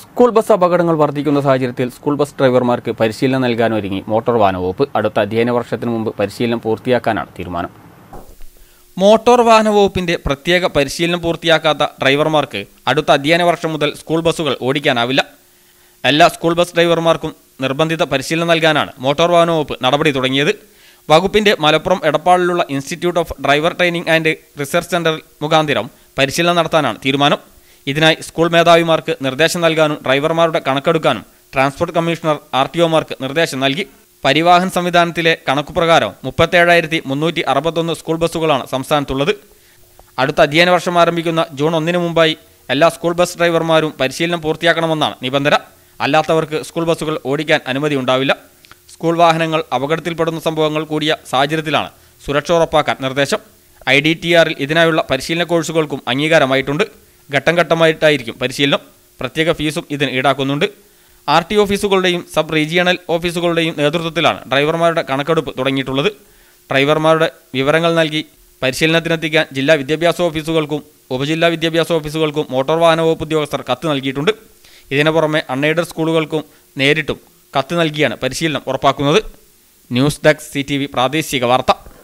school bus അപകടങ്ങൾ വർദ്ധിക്കുന്ന സാഹചര്യത്തിൽ സ്കൂൾ ബസ് ഡ്രൈവർമാർക്ക് പരിശീലനം നൽകാനൊരുങ്ങി മോട്ടോർ വാഹന വകുപ്പ് അടുത്ത അധ്യയന വർഷത്തിന് മുമ്പ് പരിശീലനം പൂർത്തിയാക്കാനാണ് തീരുമാനം മോട്ടോർ വാഹന വകുപ്പിന്റെ പ്രത്യേക പരിശീലനം പൂർത്തിയാക്കാത്ത ഡ്രൈവർമാർക്ക് അടുത്ത അധ്യയന വർഷം മുതൽ സ്കൂൾ ബസ്സുകൾ ഓടിക്കാനാവില്ല എല്ലാ സ്കൂൾ ബസ് ഡ്രൈവർമാർക്കും നിർബന്ധിത പരിശീലനം നൽകാനാണ് മോട്ടോർ വാഹന വകുപ്പ് നടപടി തുടങ്ങിയത് വകുപ്പിന്റെ മലപ്പുറം എടപ്പാളിലുള്ള institute of driver training and research centre മുഖാന്തിരം പരിശീലനം നടത്താനാണ് തീരുമാനം ഇതിനായി സ്കൂൾ മേധാവിമാർക്ക് നിർദ്ദേശം നൽകാനും ഡ്രൈവർമാരുടെ കണക്കെടുക്കാനും ട്രാൻസ്പോർട്ട് കമ്മീഷണർ ആർ ടി ഒമാർക്ക് നിർദ്ദേശം നൽകി പരിവാഹൻ സംവിധാനത്തിലെ കണക്കുപ്രകാരം മുപ്പത്തേഴായിരത്തി മുന്നൂറ്റി അറുപത്തൊന്ന് സ്കൂൾ ബസ്സുകളാണ് സംസ്ഥാനത്തുള്ളത് അടുത്ത അധ്യയന വർഷം ആരംഭിക്കുന്ന ജൂൺ ഒന്നിന് മുമ്പായി എല്ലാ സ്കൂൾ ബസ് ഡ്രൈവർമാരും പരിശീലനം പൂർത്തിയാക്കണമെന്നാണ് നിബന്ധന അല്ലാത്തവർക്ക് സ്കൂൾ ബസ്സുകൾ ഓടിക്കാൻ അനുമതി ഉണ്ടാവില്ല സ്കൂൾ വാഹനങ്ങൾ അപകടത്തിൽപ്പെടുന്ന സംഭവങ്ങൾ കൂടിയ സാഹചര്യത്തിലാണ് സുരക്ഷ ഉറപ്പാക്കാൻ നിർദ്ദേശം ഐ ഡി ടി ആറിൽ ഇതിനായുള്ള പരിശീലന കോഴ്സുകൾക്കും അംഗീകാരമായിട്ടുണ്ട് ഘട്ടം ഘട്ടമായിട്ടായിരിക്കും പരിശീലനം പ്രത്യേക ഫീസും ഇതിന് ഈടാക്കുന്നുണ്ട് ആർ ടി ഓഫീസുകളുടെയും സബ് റീജിയണൽ ഓഫീസുകളുടെയും നേതൃത്വത്തിലാണ് ഡ്രൈവർമാരുടെ കണക്കെടുപ്പ് തുടങ്ങിയിട്ടുള്ളത് ഡ്രൈവർമാരുടെ വിവരങ്ങൾ നൽകി പരിശീലനത്തിനെത്തിക്കാൻ ജില്ലാ വിദ്യാഭ്യാസ ഓഫീസുകൾക്കും ഉപജില്ലാ വിദ്യാഭ്യാസ ഓഫീസുകൾക്കും മോട്ടോർ വാഹന വകുപ്പ് ഉദ്യോഗസ്ഥർ കത്ത് നൽകിയിട്ടുണ്ട് ഇതിനു പുറമെ അൺഎയ്ഡഡ് സ്കൂളുകൾക്കും നേരിട്ടും കത്ത് നൽകിയാണ് പരിശീലനം ഉറപ്പാക്കുന്നത് ന്യൂസ് ഡെസ്ക് സി പ്രാദേശിക വാർത്ത